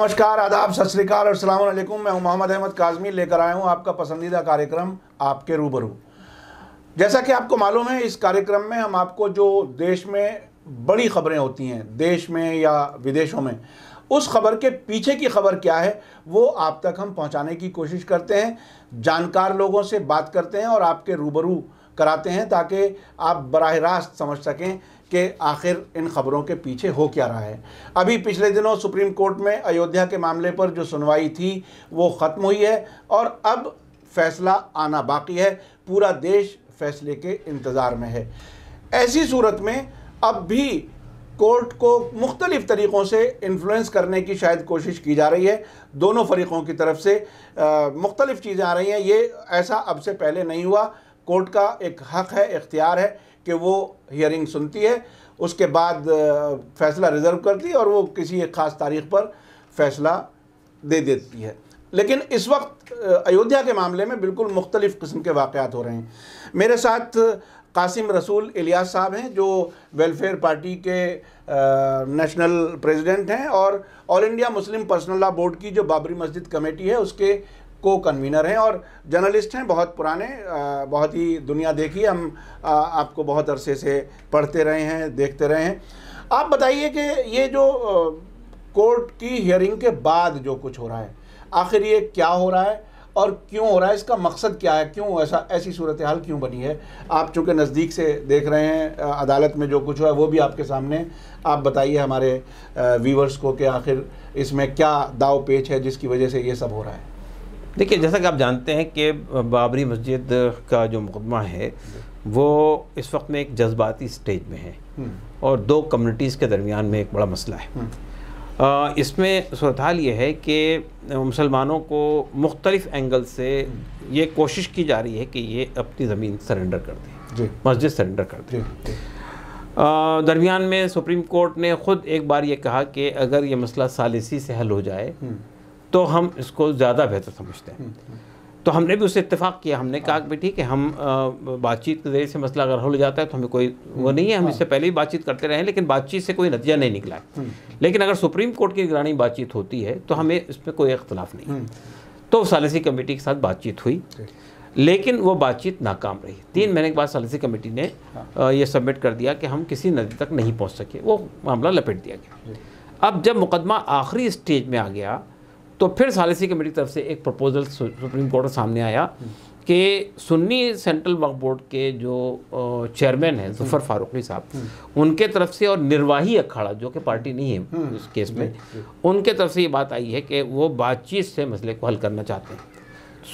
नमस्कार आदाब सत श्रीकाल और सलाम अलैकुम मैं मोहम्मद अहमद काजमी लेकर आया हूं आपका पसंदीदा कार्यक्रम आपके रूबरू जैसा कि आपको मालूम है इस कार्यक्रम में हम आपको जो देश में बड़ी खबरें होती हैं देश में या विदेशों में उस खबर के पीछे की खबर क्या है वो आप तक हम पहुँचाने की कोशिश करते हैं जानकार लोगों से बात करते हैं और आपके रूबरू कराते हैं ताकि आप बरह रास्त समझ सकें कि आखिर इन खबरों के पीछे हो क्या रहा है अभी पिछले दिनों सुप्रीम कोर्ट में अयोध्या के मामले पर जो सुनवाई थी वो ख़त्म हुई है और अब फैसला आना बाकी है पूरा देश फैसले के इंतज़ार में है ऐसी सूरत में अब भी कोर्ट को मुख्तलिफ तरीक़ों से इन्फ्लुएंस करने की शायद कोशिश की जा रही है दोनों फरीक़ों की तरफ से मुख्तलिफ चीज़ें आ रही हैं ये ऐसा अब से पहले नहीं हुआ कोर्ट का एक हक़ है इख्तियार है कि वो हियरिंग सुनती है उसके बाद फैसला रिज़र्व करती है और वो किसी एक ख़ास तारीख पर फैसला दे देती है लेकिन इस वक्त अयोध्या के मामले में बिल्कुल मुख्तलिफ़ किस्म के वाक़ात हो रहे हैं मेरे साथ कासिम रसूल इलियास साहब हैं जो वेलफेयर पार्टी के नेशनल प्रेसिडेंट हैं और all India Muslim personal law board की जो बाबरी मस्जिद कमेटी है उसके को कन्वीनर हैं और जर्नलिस्ट हैं बहुत पुराने बहुत ही दुनिया देखी हम आपको बहुत अरसे से पढ़ते रहे हैं देखते रहे हैं आप बताइए कि ये जो कोर्ट की हियरिंग के बाद जो कुछ हो रहा है आखिर ये क्या हो रहा है और क्यों हो रहा है इसका मकसद क्या है क्यों ऐसा ऐसी सूरत हाल क्यों बनी है आप चूँकि नज़दीक से देख रहे हैं अदालत में जो कुछ हुआ है वो भी आपके सामने आप बताइए हमारे व्यूवर्स को कि आखिर इसमें क्या दाव पेच है जिसकी वजह से ये सब हो रहा है देखिए जैसा कि आप जानते हैं कि बाबरी मस्जिद का जो मुकदमा है वो इस वक्त में एक जज्बाती स्टेज में है हम्म। और दो कम्युनिटीज़ के दरमियान में एक बड़ा मसला है हम्म। इसमें सूरत हाल ये है कि मुसलमानों को मुख्तलिफ एंगल से हम्म। ये कोशिश की जा रही है कि ये अपनी ज़मीन सरेंडर कर दें मस्जिद सरेंडर कर दें दरमियान में सुप्रीम कोर्ट ने ख़ुद एक बार ये कहा कि अगर ये मसला सालिसी से हल हो जाए तो हम इसको ज़्यादा बेहतर समझते हैं हम्म, हम्म। तो हमने भी उससे इतफाक़ किया हमने कहा कि ठीक है हम बातचीत के जरिए से मसला अगर हल हो जाता है तो हमें कोई वो हम्म, नहीं है हम हाँ। इससे पहले भी बातचीत करते रहे लेकिन बातचीत से कोई नतीजा नहीं निकला है लेकिन अगर सुप्रीम कोर्ट की निगरानी बातचीत होती है तो हमें इसमें कोई अख्तिलाफ़ नहीं तो सालिसी कमेटी के साथ बातचीत हुई लेकिन वो बातचीत नाकाम रही तीन महीने के बाद सालिसी कमेटी ने हाँ। ये सबमिट कर दिया कि हम किसी नदी तक नहीं पहुँच सके वो मामला लपेट दिया गया अब जब मुकदमा आखिरी स्टेज में आ गया तो फिर सालिसी कमेटी की तरफ से एक प्रपोजल सुप्रीम कोर्ट के सामने आया कि सुन्नी सेंट्रल वक्फ बोर्ड के जो चेयरमैन हैं जफर फारूकी साहब उनके तरफ से और निर्वाही अखाड़ा जो कि पार्टी नहीं है उस केस में उनके तरफ से ये बात आई है कि वो बातचीत से मसले को हल करना चाहते हैं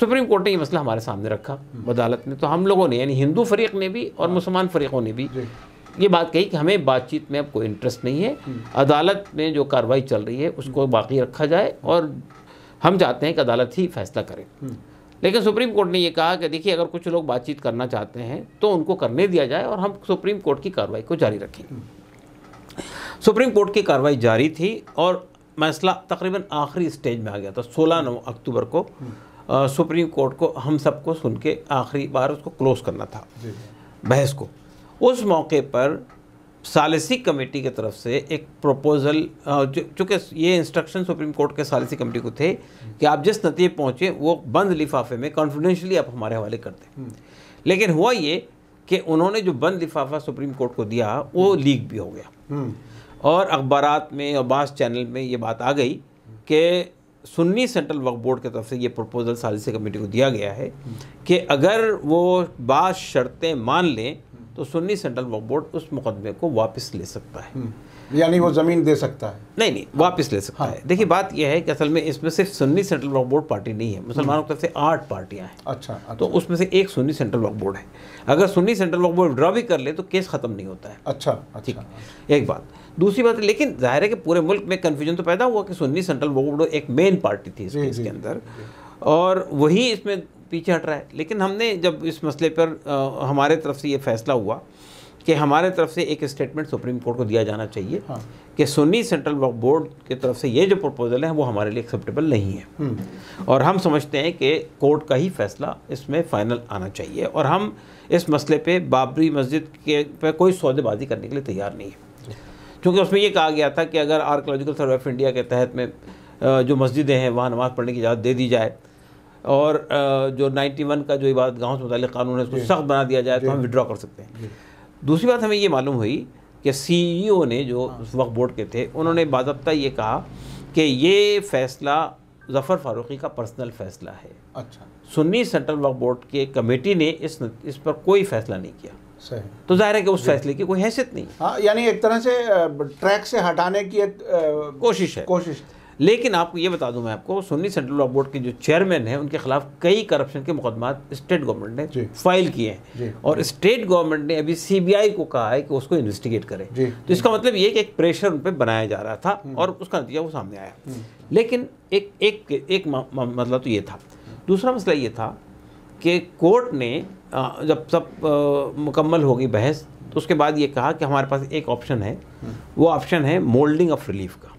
सुप्रीम कोर्ट ने ये मसला हमारे सामने रखा हम्म। अदालत ने तो हम लोगों ने यानी हिंदू फरीक ने भी और हाँ। मुसलमान फरीकों ने भी ये बात कही कि हमें बातचीत में अब कोई इंटरेस्ट नहीं है हम्म। अदालत में जो कार्रवाई चल रही है उसको हम्म। बाकी रखा जाए और हम चाहते हैं कि अदालत ही फैसला करे हम्म। लेकिन सुप्रीम कोर्ट ने ये कहा कि देखिए अगर कुछ लोग बातचीत करना चाहते हैं तो उनको करने दिया जाए और हम सुप्रीम कोर्ट की कार्रवाई को जारी रखें सुप्रीम कोर्ट की कार्रवाई जारी थी और मसला तकरीबन आखिरी स्टेज में आ गया था सोलह नौ अक्टूबर को आ, सुप्रीम कोर्ट को हम सबको सुन के आखिरी बार उसको क्लोज़ करना था बहस को उस मौके पर सालसी कमेटी की तरफ से एक प्रपोज़ल चूँकि ये इंस्ट्रक्शन सुप्रीम कोर्ट के सालसी कमेटी को थे कि आप जिस नतीजे पहुँचे वो बंद लिफाफे में कॉन्फिडेंशली आप हमारे हवाले कर दें हम्म। लेकिन हुआ ये कि उन्होंने जो बंद लिफाफा सुप्रीम कोर्ट को दिया वो हम्म। लीक भी हो गया हम्म। और अखबार में और बास चैनल में ये बात आ गई कि सुन्नी सेंट्रल वक्फ बोर्ड की तरफ से ये प्रपोज़ल सालसी कमेटी को दिया गया है कि अगर वो बास शर्तें मान लें तो सुन्नी सेंट्रल वक्फ बोर्ड उस मुकदमे को वापस ले सकता है हम्म। यानी वो ज़मीन दे सकता है नहीं नहीं वापस ले सकता हाँ, है देखिए हाँ, बात यह है कि असल में इसमें सिर्फ Sunni central Waqf board party नहीं है मुसलमानों की तरफ से आठ पार्टियां हैं अच्छा, अच्छा तो उसमें से एक सुन्नी सेंट्रल वक्फ बोर्ड है अगर Sunni central Waqf board draw भी कर ले तो केस ख़त्म नहीं होता है अच्छा, अच्छा। ठीक एक बात दूसरी बात लेकिन जाहिर है कि पूरे मुल्क में कन्फ्यूजन तो पैदा हुआ कि सुन्नी सेंट्रल वक्फ बोर्ड एक मेन पार्टी थी इसके अंदर और वही इसमें पीछे हट रहा है लेकिन हमने जब इस मसले पर आ, हमारे तरफ से ये फैसला हुआ कि हमारे तरफ से एक स्टेटमेंट सुप्रीम कोर्ट को दिया जाना चाहिए हाँ। कि सुन्नी सेंट्रल वक्फ बोर्ड की तरफ से ये जो प्रपोजल है वो हमारे लिए एक्सेप्टेबल नहीं है हम्म। और हम समझते हैं कि कोर्ट का ही फैसला इसमें फ़ाइनल आना चाहिए और हम इस मसले पे बाबरी मस्जिद के पे कोई सौदेबाजी करने के लिए तैयार नहीं है क्योंकि उसमें ये कहा गया था कि अगर आर्कोलॉजिकल सर्वे ऑफ इंडिया के तहत में जो मस्जिदें हैं वहाँ नमाज़ पढ़ने की इजाज़त दे दी जाए और जो 91 का जो इबादत गाँव से मुतल कानून है उसको सख्त बना दिया जाए तो हम विड्रॉ कर सकते हैं दूसरी बात हमें ये मालूम हुई कि सी e ने जो हाँ। उस वक्त बोर्ड के थे उन्होंने बाबा ये कहा कि ये फैसला जफ़र फारूकी का पर्सनल फैसला है अच्छा सुन्नी सेंट्रल वक्फ बोर्ड के कमेटी ने इस इस पर कोई फैसला नहीं किया तो जाहिर है कि उस फैसले की कोई हैसियत नहीं हाँ यानी एक तरह से ट्रैक से हटाने की एक कोशिश है कोशिश लेकिन आपको ये बता दूं मैं आपको सोनी सेंट्रल लॉ बोर्ड के जो चेयरमैन हैं उनके खिलाफ कई करप्शन के मुकदमा स्टेट गवर्नमेंट ने फाइल किए हैं और स्टेट गवर्नमेंट ने अभी सीबीआई को कहा है कि उसको इन्वेस्टिगेट करें तो इसका मतलब ये कि एक प्रेशर उन पर बनाया जा रहा था हम्म। और उसका नतीजा वो सामने आया हम्म। लेकिन एक एक एक मतलब तो ये था दूसरा मसला ये था कि कोर्ट ने जब सब मुकम्मल हो गई बहस तो उसके बाद ये कहा कि हमारे पास एक ऑप्शन है हम्म। वो ऑप्शन है मोल्डिंग ऑफ रिलीफ का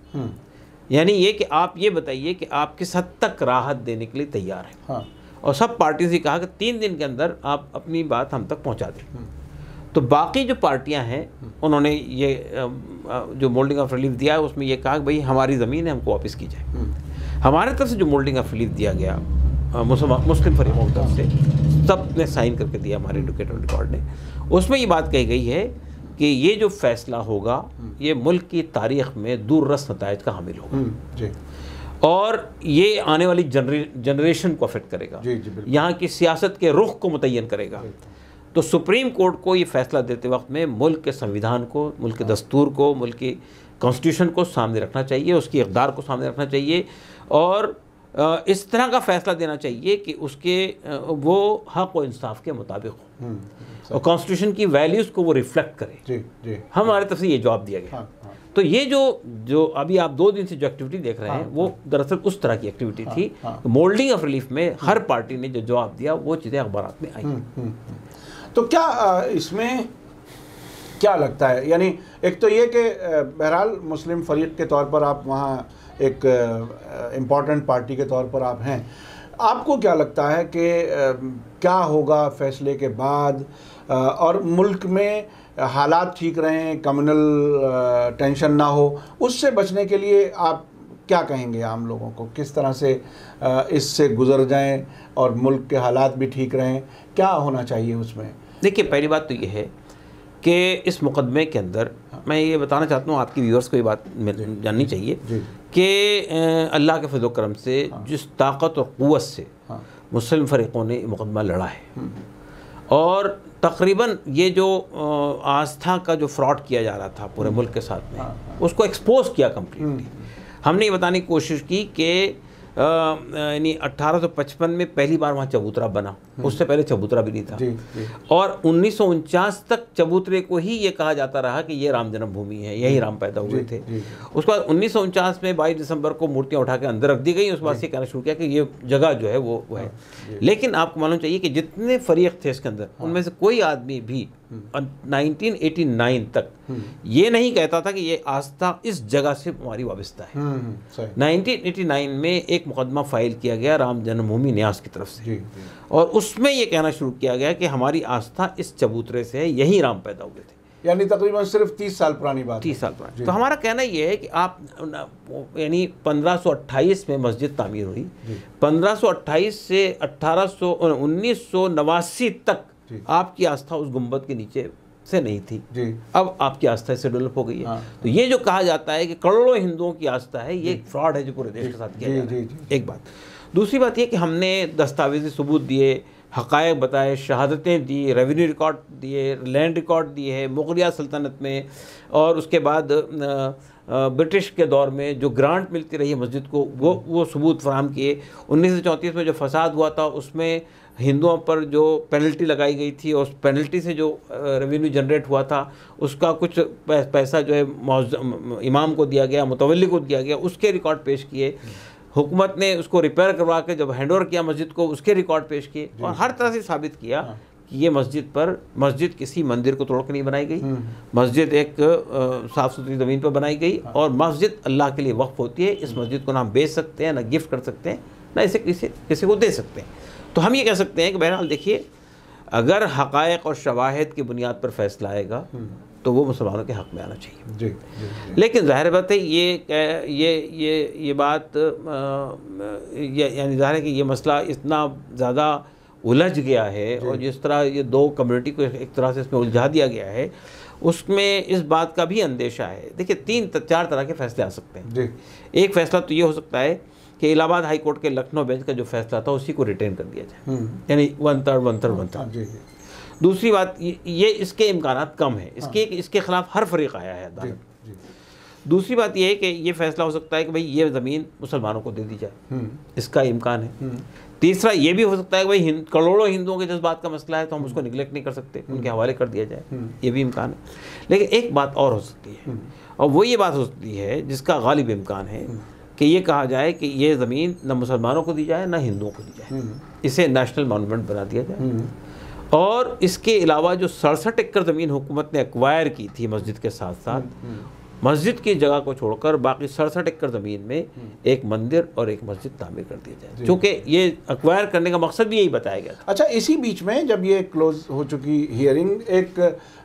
यानी ये कि आप ये बताइए कि आप किस हद तक राहत देने के लिए तैयार हैं हाँ। और सब पार्टियों से कहा कि तीन दिन के अंदर आप अपनी बात हम तक पहुंचा दें हम्म। तो बाकी जो पार्टियां हैं हम्म। उन्होंने ये जो मोल्डिंग ऑफ रिलीफ दिया है उसमें ये कहा कि भाई हमारी ज़मीन है हमको वापस की जाए हम्म। हमारे तरफ से जो मोल्डिंग ऑफ रिलीफ दिया गया मुस्लिम फरीमों की तरफ से सब ने साइन करके दिया हमारे एडवोकेट रिकॉर्ड ने उसमें ये बात कही गई है कि ये जो फैसला होगा हम्म। ये मुल्क की तारीख में दूरस नतज का हामिल होगा हम्म, और ये आने वाली जनरेशन को अफेक्ट करेगा यहाँ की सियासत के रुख को मुतन करेगा तो सुप्रीम कोर्ट को ये फैसला देते वक्त में मुल्क के संविधान को मुल्क के हाँ। दस्तूर को मुल्क की कॉन्स्टिट्यूशन को सामने रखना चाहिए उसकी इकदार को सामने रखना चाहिए और इस तरह का फैसला देना चाहिए कि उसके वो हक व इंसाफ के मुताबिक हो हम्म, और कॉन्स्टिट्यूशन की वैल्यूज़ को वो रिफ्लेक्ट करे जी, जी, हमारे तरफ से ये जवाब दिया गया हाँ, हाँ। तो ये जो जो अभी आप दो दिन से जो एक्टिविटी देख रहे हाँ, हैं हाँ, वो हाँ। दरअसल उस तरह की एक्टिविटी हाँ, थी मोल्डिंग ऑफ रिलीफ में हम्म। हर पार्टी ने जो जवाब दिया वो चीज़ें अखबार में आई हम्म, तो क्या इसमें क्या लगता है यानी एक तो ये कि बहरहाल मुस्लिम फरीक के तौर पर आप वहाँ एक इम्पॉर्टेंट पार्टी के तौर पर आप हैं आपको क्या लगता है कि क्या होगा फैसले के बाद और मुल्क में हालात ठीक रहें कम्युनल टेंशन ना हो उससे बचने के लिए आप क्या कहेंगे आम लोगों को किस तरह से इससे गुजर जाएं और मुल्क के हालात भी ठीक रहें क्या होना चाहिए उसमें देखिए पहली बात तो ये है कि इस मुकदमे के अंदर हाँ। मैं ये बताना चाहता हूँ आपकी व्यूअर्स को ये बात जाननी चाहिए कि अल्लाह के फजल करम से हाँ। जिस ताकत और क़वत से हाँ। मुस्लिम फ़रीक़ों ने मुकदमा लड़ा है हम्म। और तकरीबन ये जो आस्था का जो फ्रॉड किया जा रहा था पूरे हम्म। मुल्क के साथ में हाँ, हाँ। उसको एक्सपोज किया कम्प्लीटली हम्म। हमने ये बताने की कोशिश की कि यानी 1855 में पहली बार वहाँ चबूतरा बना हम्म। उससे पहले चबूतरा भी नहीं था जी, जी। और उन्नीस तक चबूतरे को ही ये कहा जाता रहा कि ये राम जन्मभूमि है यही राम पैदा हुए थे उसके बाद उन्नीस में बाईस दिसंबर को मूर्तियाँ उठा के अंदर रख दी गई उस बाद से कहना शुरू किया कि ये जगह जो है वो है हाँ, लेकिन आपको मालूम चाहिए कि जितने फरीक थे इसके अंदर हाँ। उनमें से कोई आदमी भी 1989 तक हम्म। ये नहीं कहता था कि ये आस्था इस जगह से हमारी वाबस्ता है 1989 हम्म, हम्म, में एक मुकदमा फाइल किया गया राम जन्मभूमि न्यास की तरफ से जी, जी। और उसमें ये कहना शुरू किया गया कि हमारी आस्था इस चबूतरे से है यहीं राम पैदा हुए थे यानी तकरीबन सिर्फ तीस साल पुरानी बात तीस साल पुरानी तो हमारा कहना ये है कि आप यानी 1528 में मस्जिद तामीर हुई 1528 से अट्ठारह सौ तक आपकी आस्था उस गुम्बद के नीचे से नहीं थी जी। अब आपकी आस्था इससे डेवलप हो गई है हाँ। तो ये जो कहा जाता है कि करोड़ों हिंदुओं की आस्था है ये फ्रॉड है जो पूरे देश के साथ किया जा रहा है एक बात दूसरी बात ये कि हमने दस्तावेजी सबूत दिए हक़ बताए शहादतें दी रेवेन्यू रिकॉर्ड दिए लैंड रिकॉर्ड दिए है मुगलिया सल्तनत में और उसके बाद ब्रिटिश के दौर में जो ग्रांट मिलती रही मस्जिद को वो वो सबूत फराम किए उन्नीस में जो फसाद हुआ था उसमें हिंदुओं पर जो पेनल्टी लगाई गई थी उस पेनल्टी से जो रेवेन्यू जनरेट हुआ था उसका कुछ पैसा जो है इमाम को दिया गया मुतवली को दिया गया उसके रिकॉर्ड पेश किए हुकूमत ने उसको रिपेयर करवा के जब हैंड किया मस्जिद को उसके रिकॉर्ड पेश किए और हर तरह से साबित किया हाँ। कि ये मस्जिद पर मस्जिद किसी मंदिर को तोड़ नहीं बनाई गई हम्म, हम्म। मस्जिद एक साफ़ सुथरी ज़मीन पर बनाई गई हाँ। और मस्जिद अल्लाह के लिए वक्फ होती है इस मस्जिद को ना बेच सकते हैं ना गिफ्ट कर सकते हैं ना इसे किसी किसी को दे सकते हैं तो हम ये कह सकते हैं कि बहरहाल देखिए अगर हकायक और शवाहद की बुनियाद पर फैसला आएगा हम्म। तो वो मुसलमानों के हक़ में आना चाहिए जी, जी, जी। लेकिन ज़ाहिर बात है ये ये ये ये बात यानी ज़ाहिर है कि ये मसला इतना ज़्यादा उलझ गया है और जिस तरह ये दो कम्युनिटी को एक तरह से इसमें उलझा दिया गया है उसमें इस बात का भी अंदेशा है देखिए तीन चार तरह के फैसले आ सकते हैं एक फ़ैसला तो ये हो सकता है कि इलाहाबाद हाई कोर्ट के लखनऊ बेंच का जो फैसला था उसी को रिटेन कर दिया जाए हम्म। यानी one third one third one third दूसरी बात ये इसके इम्कान कम है हाँ। इसके इसके खिलाफ हर फरीक आया है अदालत दूसरी बात यह है कि ये फैसला हो सकता है कि भाई ये ज़मीन मुसलमानों को दे दी जाए हम्म। इसका इम्कान है हम्म। तीसरा ये भी हो सकता है कि भाई करोड़ों हिंदुओं के जज्बात का मसला है तो हम उसको निगलेक्ट नहीं कर सकते उनके हवाले कर दिया जाए ये भी इम्कान है लेकिन एक बात और हो सकती है और वो ये बात हो सकती है जिसका गालिब इम्कान है कि ये कहा जाए कि ये ज़मीन न मुसलमानों को दी जाए ना हिंदुओं को दी जाए हम्म। इसे नेशनल मॉन्यूमेंट बना दिया जाए हम्म। और इसके अलावा जो सड़सठ एकड़ ज़मीन हुकूमत ने एक्वायर की थी मस्जिद के साथ साथ हम्म, मस्जिद की जगह को छोड़कर बाकी सड़सठ एकड़ ज़मीन में एक मंदिर और एक मस्जिद तामीर कर दिया जाए क्योंकि ये अक्वायर करने का मकसद भी यही बताया गया था अच्छा इसी बीच में जब ये क्लोज हो चुकी हियरिंग एक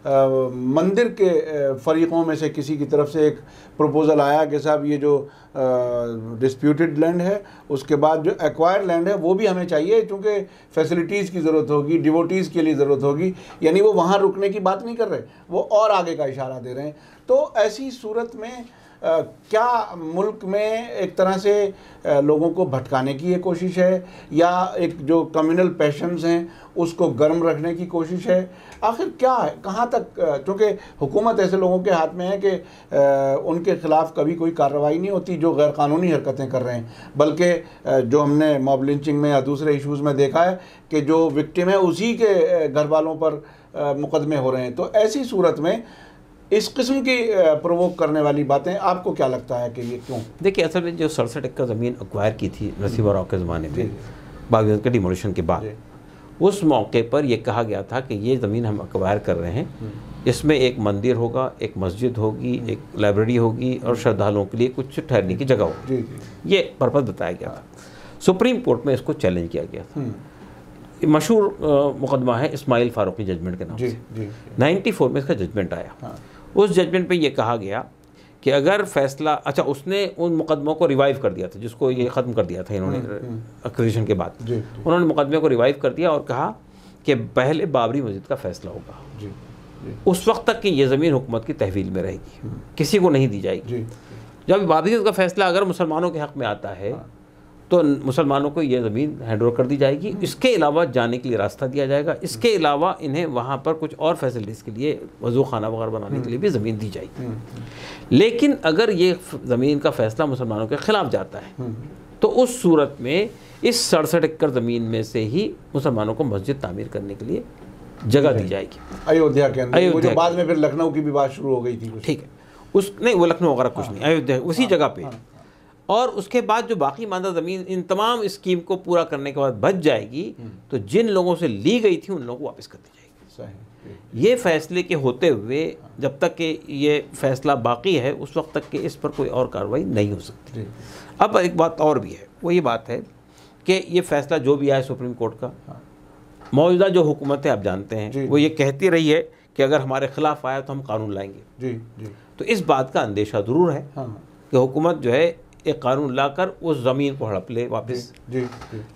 मंदिर के फरीक़ों में से किसी की तरफ से एक प्रपोज़ल आया कि साहब ये जो डिस्प्यूटेड लैंड है उसके बाद जो एक्वायर्ड लैंड है वो भी हमें चाहिए चूँकि फैसिलिटीज़ की ज़रूरत होगी डिवोटीज़ के लिए ज़रूरत होगी यानी वो वहाँ रुकने की बात नहीं कर रहे वो और आगे का इशारा दे रहे हैं तो ऐसी सूरत में क्या मुल्क में एक तरह से लोगों को भटकाने की ये कोशिश है या एक जो कम्युनल पैशंस हैं उसको गर्म रखने की कोशिश है आखिर क्या है कहाँ तक क्योंकि हुकूमत ऐसे लोगों के हाथ में है कि उनके ख़िलाफ़ कभी कोई कार्रवाई नहीं होती जो गैर कानूनी हरकतें कर रहे हैं बल्कि जो हमने मॉब लिंचिंग में या दूसरे इशूज़ में देखा है कि जो विक्टिम है उसी के घर वालों पर मुकदमे हो रहे हैं तो ऐसी सूरत में इस किस्म की प्रवोक करने वाली बातें आपको क्या लगता है कि ये क्यों देखिए असल में जो सड़सठ एकड़ ज़मीन अक्वायर की थी नसीब और के ज़माने में बागीन के डिमोलिशन के बाद उस मौके पर यह कहा गया था कि ये ज़मीन हम अक्वायर कर रहे हैं हम्म। इसमें एक मंदिर होगा एक मस्जिद होगी हम्म। एक लाइब्रेरी होगी और श्रद्धालुओं के लिए कुछ ठहरने की जगह होगी ये पर्पज़ बताया गया था सुप्रीम कोर्ट में इसको चैलेंज किया गया था हम्म। मशहूर मुकदमा है इस्माइल फारूकी जजमेंट के नाम से नाइन्टी फोर में इसका जजमेंट आया हाँ। उस जजमेंट पे ये कहा गया कि अगर फैसला अच्छा उसने उन मुकदमों को रिवाइव कर दिया था जिसको ये ख़त्म कर दिया था इन्होंने अक्विजिशन हम्म, हम्म। के बाद उन्होंने मुकदमे को रिवाइव कर दिया और कहा कि पहले बाबरी मस्जिद का फैसला होगा उस वक्त तक कि ये ज़मीन हुकूमत की तहवील में रहेगी हम्म। किसी को नहीं दी जाएगी जब बाबरी मस्जिद का फैसला अगर मुसलमानों के हक़ में आता है हाँ। तो मुसलमानों को यह ज़मीन हैंड ओवर कर दी जाएगी हम्म। इसके अलावा जाने के लिए रास्ता दिया जाएगा इसके हम्म। अलावा इन्हें वहाँ पर कुछ और फैसिलिटीज़ के लिए वजू खाना वगैरह बनाने हम्म। के लिए भी ज़मीन दी जाएगी लेकिन अगर ये ज़मीन का फ़ैसला मुसलमानों के ख़िलाफ़ जाता है तो उस सूरत में इस सड़सठ एकड़ ज़मीन में से ही मुसलमानों को मस्जिद तामीर करने के लिए जगह दी जाएगी अयोध्या के अंदर अयोध्या बाद में फिर लखनऊ की भी बात शुरू हो गई थी ठीक है उस नहीं वो लखनऊ वगैरह कुछ हाँ। नहीं अयोध्या उसी हाँ। जगह पर और उसके बाद जो बाकी मानदा ज़मीन इन तमाम स्कीम को पूरा करने के बाद बच जाएगी हम्म। तो जिन लोगों से ली गई थी उन लोगों को वापस कर दी जाएगी ये फैसले के होते हुए हाँ। जब तक कि ये फैसला बाकी है उस वक्त तक के इस पर कोई और कार्रवाई नहीं हो सकती अब एक बात और भी है वो ये बात है कि ये फैसला जो भी आया सुप्रीम कोर्ट का हाँ। मौजूदा जो हुकूमत है आप जानते हैं वो ये कहती रही है कि अगर हमारे खिलाफ आया तो हम कानून लाएंगे जी जी तो इस बात का अंदेशा ज़रूर है हाँ। कि हुकूमत जो है एक कानून लाकर उस ज़मीन को हड़प ले वापस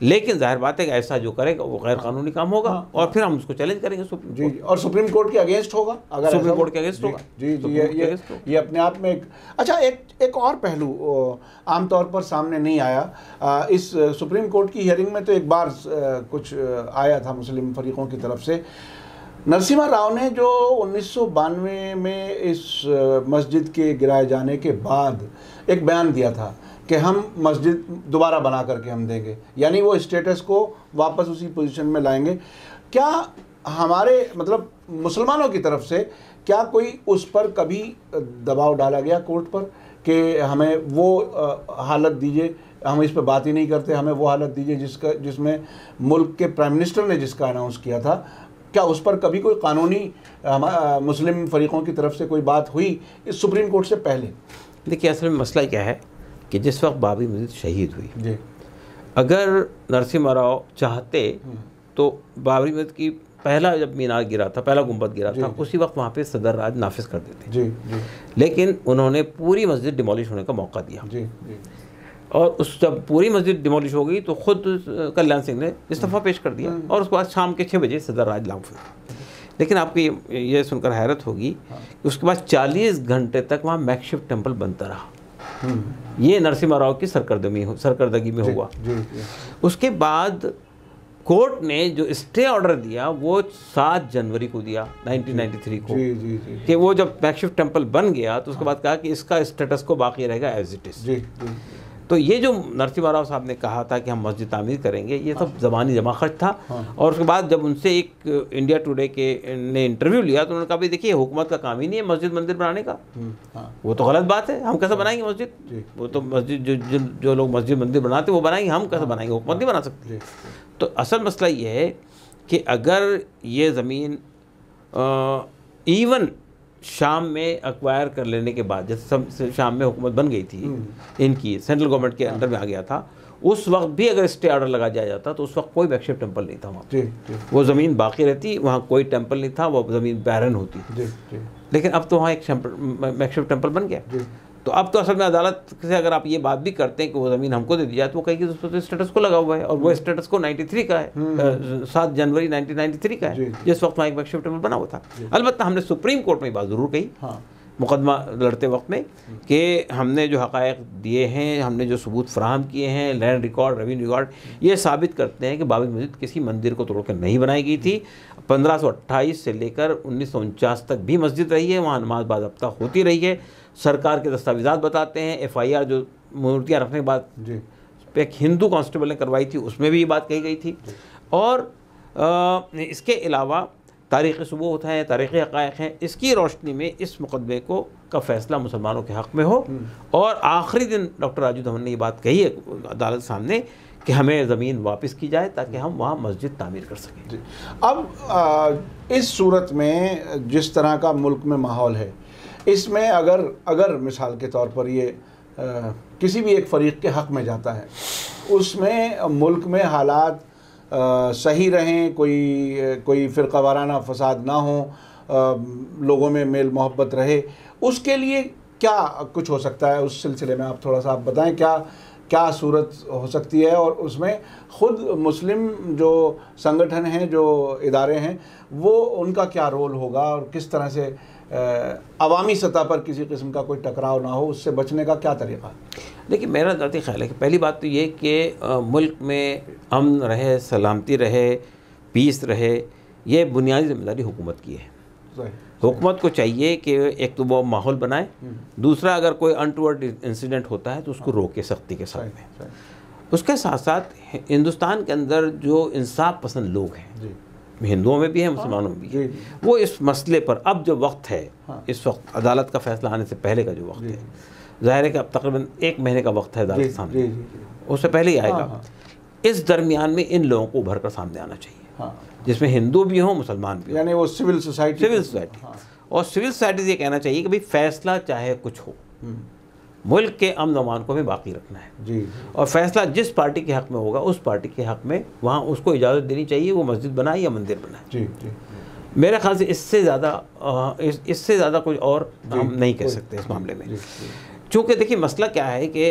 लेकिन जाहिर बात है कि ऐसा जो करेगा वो गैर कानूनी काम होगा हाँ, और फिर हम उसको चैलेंज करेंगे सुप्रीम जी, कोर्ट और सुप्रीम कोर्ट के अगेंस्ट होगा अगर सुप्रीम कोर्ट के अगेंस्ट होगा जी जी ये ये, ये अपने आप में एक अच्छा एक एक और पहलू आमतौर पर सामने नहीं आया इस सुप्रीम कोर्ट की हियरिंग में तो एक बार कुछ आया था मुस्लिम फरीकों की तरफ से नरसिम्हा राव ने जो उन्नीस में इस मस्जिद के गिराए जाने के बाद एक बयान दिया था कि हम मस्जिद दोबारा बना करके हम देंगे यानी वो स्टेटस को वापस उसी पोजीशन में लाएंगे क्या हमारे मतलब मुसलमानों की तरफ से क्या कोई उस पर कभी दबाव डाला गया कोर्ट पर कि हमें वो हालत दीजिए हम इस पर बात ही नहीं करते हमें वो हालत दीजिए जिसका जिसमें मुल्क के प्राइम मिनिस्टर ने जिसका अनाउंस किया था क्या उस पर कभी कोई कानूनी मुस्लिम फ़रीक़ों की तरफ से कोई बात हुई इस सुप्रीम कोर्ट से पहले देखिए असल में मसला क्या है कि जिस वक्त बाबरी मस्जिद शहीद हुई अगर नरसिम्हा राव चाहते हम्म। तो बाबरी मस्जिद की पहला जब मीनार गिरा था पहला गुम्बद गिरा था उसी वक्त वहाँ पे सदर राज नाफिज कर देते जी, जी। लेकिन उन्होंने पूरी मस्जिद डिमोलिश होने का मौका दिया जी, जी। और उस जब पूरी मस्जिद डिमोलिश हो गई तो खुद कल्याण सिंह ने इस्तीफा हम्म। पेश कर दिया हम्म। और उसके बाद शाम के छः बजे सदर राज हुआ लेकिन आपको ये ये सुनकर हैरत होगी हाँ। कि उसके बाद 40 घंटे तक वहाँ मैक्शिव टेम्पल बनता रहा हम्म। ये नरसिम्हा राव की सरकर्दमी हो सरकर्दगी में हुआ उसके बाद कोर्ट ने जो स्टे ऑर्डर दिया वो सात जनवरी को दिया 1993 को कि वो जब मैक्शिव टेम्पल बन गया तो उसके हाँ। बाद कहा कि इसका स्टेटस को बाकी रहेगा एज इट इज़ तो ये जो नरसिम्हा राव साहब ने कहा था कि हम मस्जिद तामीर करेंगे ये सब हाँ। जबानी जमा खर्च था हाँ। और उसके बाद जब उनसे एक इंडिया टुडे के ने इंटरव्यू लिया तो उन्होंने कहा भाई देखिए हुकूमत का काम ही नहीं है मस्जिद मंदिर बनाने का हम्म, हाँ। वो तो गलत बात है हम कैसे बनाएंगे मस्जिद वो तो मस्जिद जो जो, जो लोग मस्जिद मंदिर बनाते वो बनाएंगे हम कैसे बनाएंगे हुकूमत नहीं बना सकते तो असल मसला ये है कि अगर ये ज़मीन इवन शाम में अक्वायर कर लेने के बाद जैसे शाम में हुकूमत बन गई थी हम्म। इनकी सेंट्रल गवर्नमेंट के हाँ। अंडर में आ गया था उस वक्त भी अगर स्टे ऑर्डर लगा दिया जाता तो उस वक्त कोई बैक्शिव टेम्पल नहीं था वहाँ वो ज़मीन बाकी रहती वहाँ कोई टेम्पल नहीं था वो ज़मीन बैरन होती थी लेकिन अब तो वहाँ एक मैक्शिव टेम्पल बन गया तो अब तो असल में अदालत से अगर आप ये बात भी करते हैं कि वो ज़मीन हमको दे दी जाए तो वो कहेगी उस तो स्टेटस को लगा हुआ है और वो स्टेटस हम्म। को 93 का है हम्म। सात जनवरी 1993 का है जिस वक्त माइक वैक्शिप टेबल बना हुआ था अलबत्त हमने सुप्रीम कोर्ट में बात ज़रूर कही हाँ। मुकदमा लड़ते वक्त में हम्म। कि हमने जो हक़ दिए हैं हमने जो सबूत फ्राहम किए हैं लैंड रिकॉर्ड रेवेन्यू रिकॉर्ड ये साबित करते हैं कि बाबरी मस्जिद किसी मंदिर को तोड़कर नहीं बनाई गई थी पंद्रह से लेकर उन्नीस तक भी मस्जिद रही है वहाँ नमाज बाबा होती रही है सरकार के दस्तावेजात बताते हैं एफआईआर जो मूर्तियाँ रखने के बाद पे एक हिंदू कांस्टेबल ने करवाई थी उसमें भी ये बात कही गई थी और आ, इसके अलावा तारीख़ सबूत हैं तारीख़ हक़ हैं इसकी रोशनी में इस मुकदमे को का फैसला मुसलमानों के हक़ में हो हम्म। और आखिरी दिन डॉक्टर राजू धवन ने ये बात कही है अदालत सामने कि हमें ज़मीन वापस की जाए ताकि हम वहाँ मस्जिद तामीर कर सकें अब आ, इस सूरत में जिस तरह का मुल्क में माहौल है इसमें अगर अगर मिसाल के तौर पर ये आ, किसी भी एक फरीक के हक़ में जाता है उसमें मुल्क में हालात सही रहें कोई कोई फिर वाराना फसाद ना हो लोगों में मेल मोहब्बत रहे उसके लिए क्या कुछ हो सकता है उस सिलसिले में आप थोड़ा सा आप बताएं क्या क्या सूरत हो सकती है और उसमें ख़ुद मुस्लिम जो संगठन हैं जो इदारे हैं वो उनका क्या रोल होगा और किस तरह से अवामी सतह पर किसी किस्म का कोई टकराव ना हो उससे बचने का क्या तरीका देखिए मेरा ज़ाती ख्याल है कि पहली बात तो ये कि मुल्क में अमन रहे सलामती रहे पीस रहे ये बुनियादी जिम्मेदारी हुकूमत की है हुकूमत को चाहिए कि एक तो वो माहौल बनाए हम्म। दूसरा अगर कोई अनटूवर्ड इंसिडेंट होता है तो उसको हाँ। रोके सख्ती के साथ में उसके साथ साथ हिंदुस्तान के अंदर जो इंसाफ पसंद लोग हैं हिंदुओं में भी है हाँ। मुसलमानों में भी है वो इस मसले पर अब जो वक्त है हाँ। इस वक्त अदालत का फैसला आने से पहले का जो वक्त है ज़ाहिर है कि अब तकरीबन एक महीने का वक्त है अदालत सामने उससे पहले ही आएगा हाँ, इस दरमियान में इन लोगों को उभर कर सामने आना चाहिए जिसमें हिंदू भी हों मुसलमान भी यानी वो सिविल सोसाइटी सिविल सोसाइटी और सिविल सोसाइटी ये कहना चाहिए कि भाई फैसला चाहे कुछ हो हम्म। मुल्क के अमन अमान को हमें बाकी रखना है जी और फैसला जिस पार्टी के हक़ में होगा उस पार्टी के हक़ में वहाँ उसको इजाज़त देनी चाहिए वो मस्जिद बनाए या मंदिर बनाए जी जी मेरे ख्याल से इससे ज़्यादा इस, इससे ज़्यादा कुछ और हम नहीं कह सकते इस मामले में चूँकि देखिए मसला क्या है कि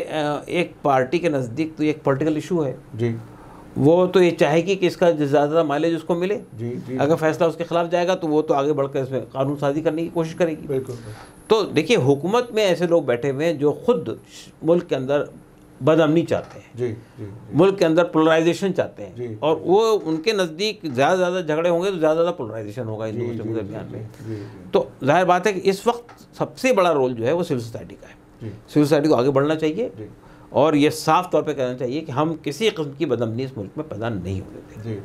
एक पार्टी के नज़दीक तो एक पोलिटिकल इशू है जी वो तो ये चाहेगी कि इसका ज़्यादा माइलेज उसको मिले जी, जी, अगर फैसला उसके खिलाफ जाएगा तो वो तो आगे बढ़कर इसमें कानून साजी करने की कोशिश करेगी बिल्कुल तो देखिए हुकूमत में ऐसे लोग बैठे हुए हैं जो खुद मुल्क के अंदर बदमनी चाहते हैं जी, जी, मुल्क के अंदर पोलराइजेशन चाहते हैं जी, और वो उनके नज़दीक ज़्यादा ज़्यादा झगड़े होंगे तो ज़्यादा ज़्यादा पोलराइजेशन होगा इन दोनों के दरमियान में तो जाहिर बात है कि इस वक्त सबसे बड़ा रोल जो है वो सिविल सोसाइटी का है सिविल सोसाइटी को आगे बढ़ना चाहिए और ये साफ तौर पे कहना चाहिए कि हम किसी किस्म की बदमनी इस मुल्क में पैदा नहीं होने देंगे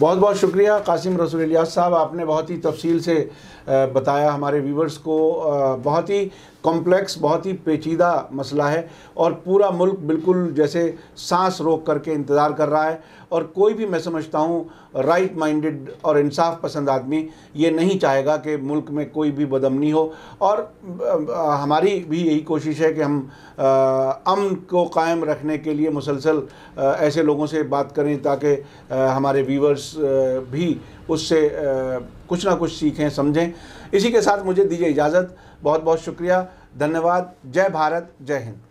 बहुत बहुत शुक्रिया कासिम रसूल इलियास साहब आपने बहुत ही तफसील से बताया हमारे व्यूवर्स को बहुत ही कॉम्प्लेक्स बहुत ही पेचीदा मसला है और पूरा मुल्क बिल्कुल जैसे सांस रोक करके इंतज़ार कर रहा है और कोई भी मैं समझता हूँ राइट माइंडेड और इंसाफ पसंद आदमी ये नहीं चाहेगा कि मुल्क में कोई भी बदमनी हो और हमारी भी यही कोशिश है कि हम अमन को कायम रखने के लिए मुसलसल ऐसे लोगों से बात करें ताकि हमारे व्यूवर्स भी उससे कुछ ना कुछ सीखें समझें इसी के साथ मुझे दीजिए इजाज़त बहुत बहुत शुक्रिया धन्यवाद जय भारत जय हिंद